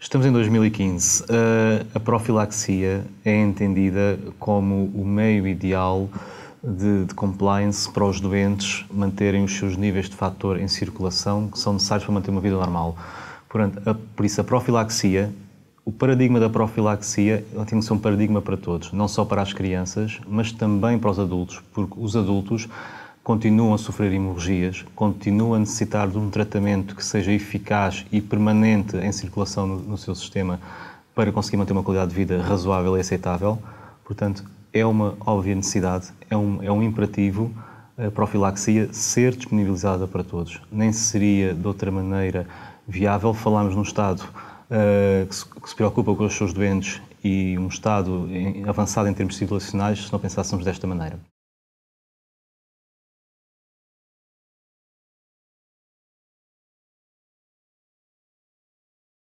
Estamos em 2015. a profilaxia é entendida como o meio ideal de, de, compliance para os doentes manterem os seus níveis de fator em circulação que são necessários para manter uma vida normal. Portanto, a, por isso, a profilaxia, o paradigma da profilaxia, ela tem que ser um paradigma para todos, não só para as crianças, mas também para os adultos, porque os adultos continuam a sofrer hemorragias, continuam a necessitar de um tratamento que seja eficaz e permanente em circulação no, no seu sistema para conseguir manter uma qualidade de vida razoável e aceitável. Portanto, é uma óbvia necessidade, é um, é um imperativo a profilaxia ser disponibilizada para todos. Nem seria de outra maneira viável falarmos num Estado uh, que, se, que, se, preocupa com os seus doentes e um Estado em, avançado em termos civilizacionais se não pensássemos desta maneira.